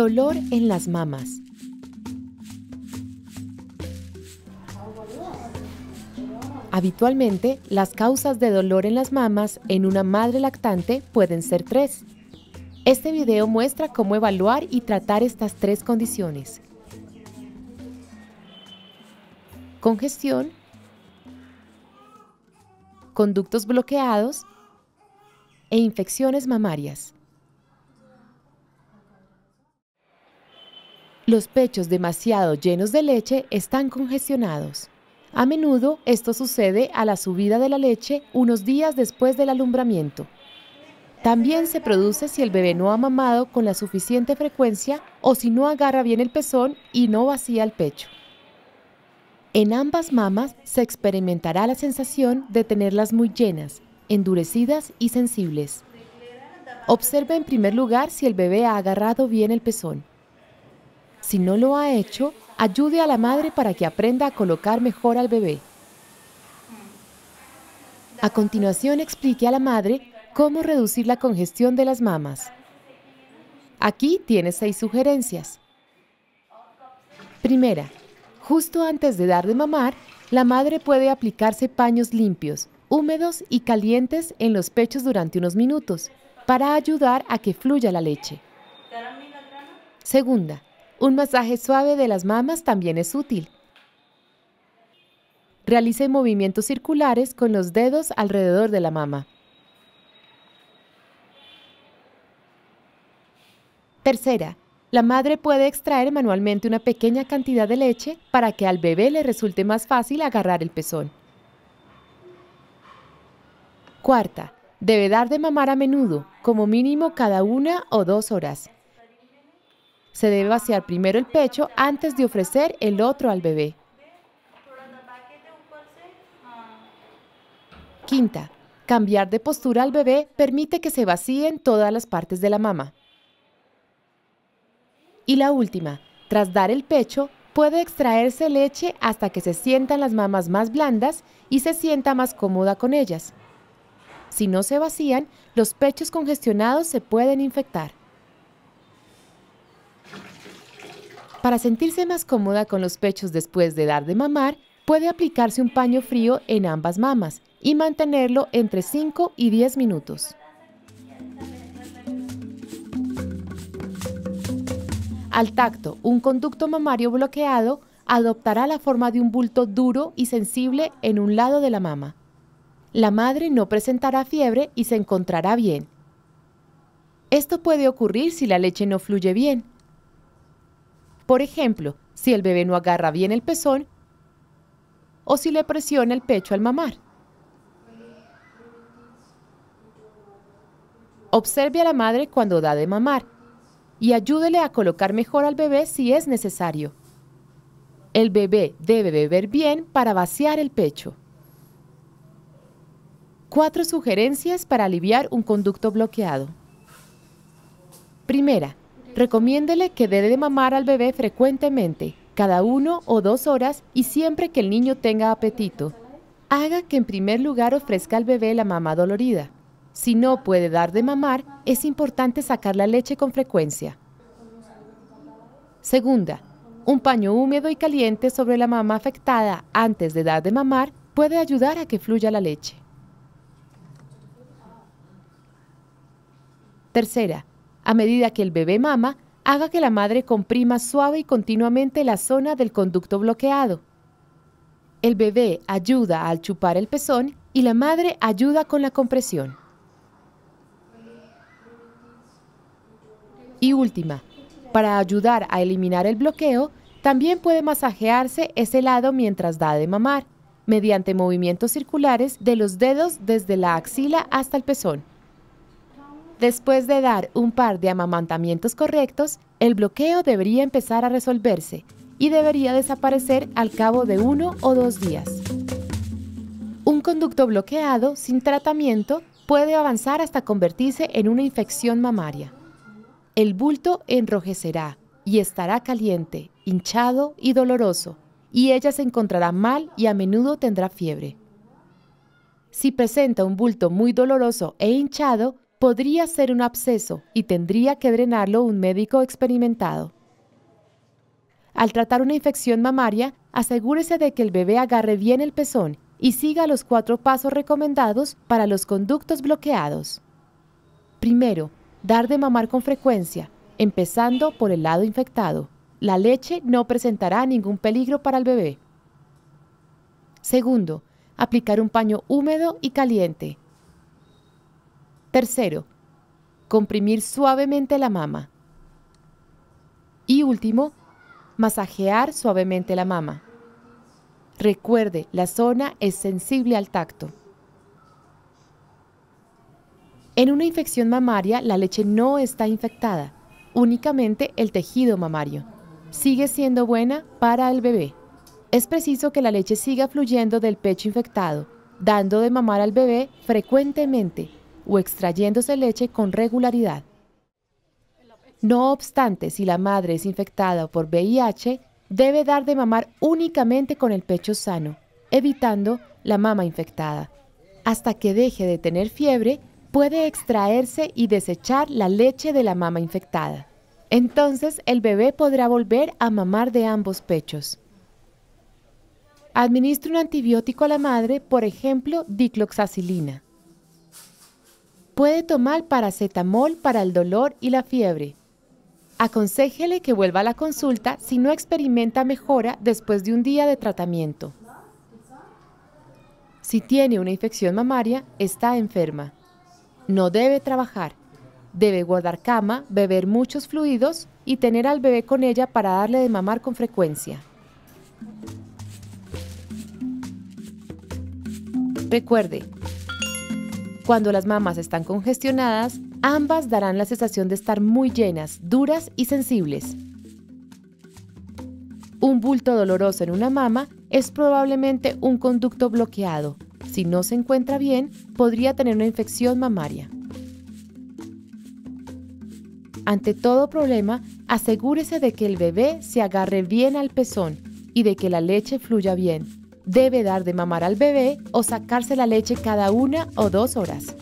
Dolor en las mamas. Habitualmente, las causas de dolor en las mamas en una madre lactante pueden ser tres. Este video muestra cómo evaluar y tratar estas tres condiciones. Congestión, conductos bloqueados e infecciones mamarias. Los pechos demasiado llenos de leche están congestionados. A menudo esto sucede a la subida de la leche unos días después del alumbramiento. También se produce si el bebé no ha mamado con la suficiente frecuencia o si no agarra bien el pezón y no vacía el pecho. En ambas mamas se experimentará la sensación de tenerlas muy llenas, endurecidas y sensibles. Observe en primer lugar si el bebé ha agarrado bien el pezón. Si no lo ha hecho, ayude a la madre para que aprenda a colocar mejor al bebé. A continuación explique a la madre cómo reducir la congestión de las mamas. Aquí tiene seis sugerencias. Primera, justo antes de dar de mamar, la madre puede aplicarse paños limpios, húmedos y calientes en los pechos durante unos minutos para ayudar a que fluya la leche. Segunda, un masaje suave de las mamas también es útil. Realice movimientos circulares con los dedos alrededor de la mama. Tercera, la madre puede extraer manualmente una pequeña cantidad de leche para que al bebé le resulte más fácil agarrar el pezón. Cuarta, debe dar de mamar a menudo, como mínimo cada una o dos horas. Se debe vaciar primero el pecho antes de ofrecer el otro al bebé. Quinta, cambiar de postura al bebé permite que se vacíen todas las partes de la mama. Y la última, tras dar el pecho, puede extraerse leche hasta que se sientan las mamas más blandas y se sienta más cómoda con ellas. Si no se vacían, los pechos congestionados se pueden infectar. Para sentirse más cómoda con los pechos después de dar de mamar, puede aplicarse un paño frío en ambas mamas y mantenerlo entre 5 y 10 minutos. Al tacto, un conducto mamario bloqueado adoptará la forma de un bulto duro y sensible en un lado de la mama. La madre no presentará fiebre y se encontrará bien. Esto puede ocurrir si la leche no fluye bien, por ejemplo, si el bebé no agarra bien el pezón o si le presiona el pecho al mamar. Observe a la madre cuando da de mamar y ayúdele a colocar mejor al bebé si es necesario. El bebé debe beber bien para vaciar el pecho. Cuatro sugerencias para aliviar un conducto bloqueado. Primera, Recomiéndele que dé de mamar al bebé frecuentemente, cada uno o dos horas y siempre que el niño tenga apetito. Haga que en primer lugar ofrezca al bebé la mamá dolorida. Si no puede dar de mamar, es importante sacar la leche con frecuencia. Segunda, un paño húmedo y caliente sobre la mamá afectada antes de dar de mamar puede ayudar a que fluya la leche. Tercera, a medida que el bebé mama, haga que la madre comprima suave y continuamente la zona del conducto bloqueado. El bebé ayuda al chupar el pezón y la madre ayuda con la compresión. Y última, para ayudar a eliminar el bloqueo, también puede masajearse ese lado mientras da de mamar, mediante movimientos circulares de los dedos desde la axila hasta el pezón. Después de dar un par de amamantamientos correctos, el bloqueo debería empezar a resolverse y debería desaparecer al cabo de uno o dos días. Un conducto bloqueado sin tratamiento puede avanzar hasta convertirse en una infección mamaria. El bulto enrojecerá y estará caliente, hinchado y doloroso, y ella se encontrará mal y a menudo tendrá fiebre. Si presenta un bulto muy doloroso e hinchado, podría ser un absceso y tendría que drenarlo un médico experimentado. Al tratar una infección mamaria, asegúrese de que el bebé agarre bien el pezón y siga los cuatro pasos recomendados para los conductos bloqueados. Primero, dar de mamar con frecuencia, empezando por el lado infectado. La leche no presentará ningún peligro para el bebé. Segundo, aplicar un paño húmedo y caliente, Tercero, comprimir suavemente la mama. Y último, masajear suavemente la mama. Recuerde, la zona es sensible al tacto. En una infección mamaria, la leche no está infectada, únicamente el tejido mamario. Sigue siendo buena para el bebé. Es preciso que la leche siga fluyendo del pecho infectado, dando de mamar al bebé frecuentemente o extrayéndose leche con regularidad. No obstante, si la madre es infectada por VIH, debe dar de mamar únicamente con el pecho sano, evitando la mama infectada. Hasta que deje de tener fiebre, puede extraerse y desechar la leche de la mama infectada. Entonces el bebé podrá volver a mamar de ambos pechos. Administre un antibiótico a la madre, por ejemplo, dicloxacilina. Puede tomar paracetamol para el dolor y la fiebre. Aconsejele que vuelva a la consulta si no experimenta mejora después de un día de tratamiento. Si tiene una infección mamaria, está enferma. No debe trabajar. Debe guardar cama, beber muchos fluidos y tener al bebé con ella para darle de mamar con frecuencia. Recuerde, cuando las mamas están congestionadas, ambas darán la sensación de estar muy llenas, duras y sensibles. Un bulto doloroso en una mama es probablemente un conducto bloqueado. Si no se encuentra bien, podría tener una infección mamaria. Ante todo problema, asegúrese de que el bebé se agarre bien al pezón y de que la leche fluya bien debe dar de mamar al bebé o sacarse la leche cada una o dos horas.